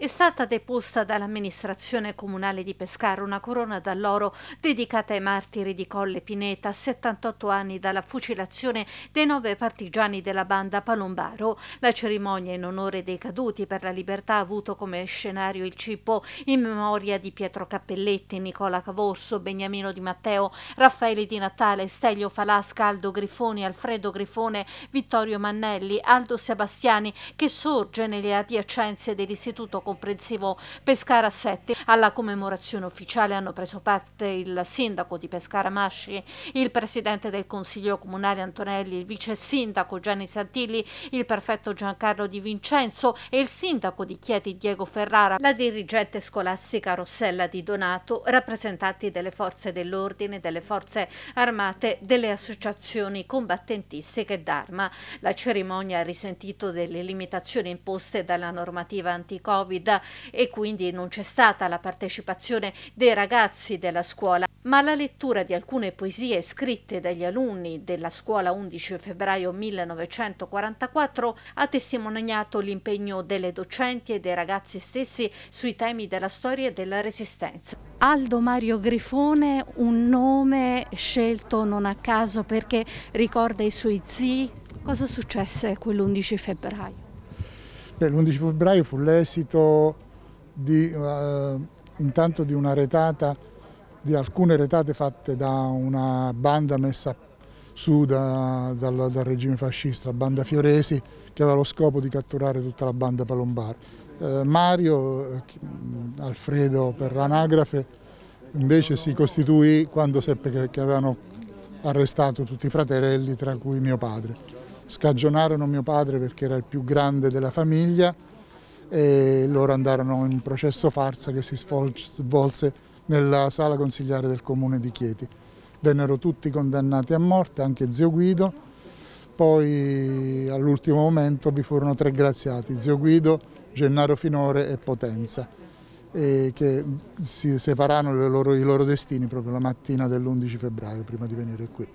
È stata deposta dall'amministrazione comunale di Pescara una corona d'alloro dedicata ai martiri di Colle Pineta, 78 anni dalla fucilazione dei nove partigiani della banda Palombaro. La cerimonia in onore dei caduti per la libertà ha avuto come scenario il Cippo in memoria di Pietro Cappelletti, Nicola Cavorso, Beniamino Di Matteo, Raffaele Di Natale, Stelio Falasca, Aldo Grifoni, Alfredo Grifone, Vittorio Mannelli, Aldo Sebastiani, che sorge nelle adiacenze dell'Istituto comprensivo Pescara 7. Alla commemorazione ufficiale hanno preso parte il sindaco di Pescara Masci, il presidente del Consiglio Comunale Antonelli, il vice sindaco Gianni Santilli, il prefetto Giancarlo Di Vincenzo e il sindaco di Chieti Diego Ferrara, la dirigente scolastica Rossella Di Donato, rappresentanti delle forze dell'ordine, delle forze armate, delle associazioni combattentistiche e d'arma. La cerimonia ha risentito delle limitazioni imposte dalla normativa anti-Covid Covid e quindi non c'è stata la partecipazione dei ragazzi della scuola, ma la lettura di alcune poesie scritte dagli alunni della scuola 11 febbraio 1944 ha testimoniato l'impegno delle docenti e dei ragazzi stessi sui temi della storia e della resistenza. Aldo Mario Grifone, un nome scelto non a caso perché ricorda i suoi zii. Cosa successe quell'11 febbraio? Eh, L'11 febbraio fu l'esito di, uh, intanto di una retata, di alcune retate fatte da una banda messa su da, dal, dal, regime fascista, la banda Fioresi, che aveva lo scopo di catturare tutta la banda palombare. Uh, Mario, Alfredo per l'anagrafe, invece si costituì quando seppe che, che avevano arrestato tutti i fratelli, tra cui mio padre. Scagionarono mio padre perché era il più grande della famiglia e loro andarono in un processo farsa che si svolse nella sala consigliare del comune di Chieti. Vennero tutti condannati a morte, anche zio Guido, poi all'ultimo momento vi furono tre graziati, zio Guido, Gennaro Finore e Potenza, e che si separarono i loro destini proprio la mattina dell'11 febbraio prima di venire qui.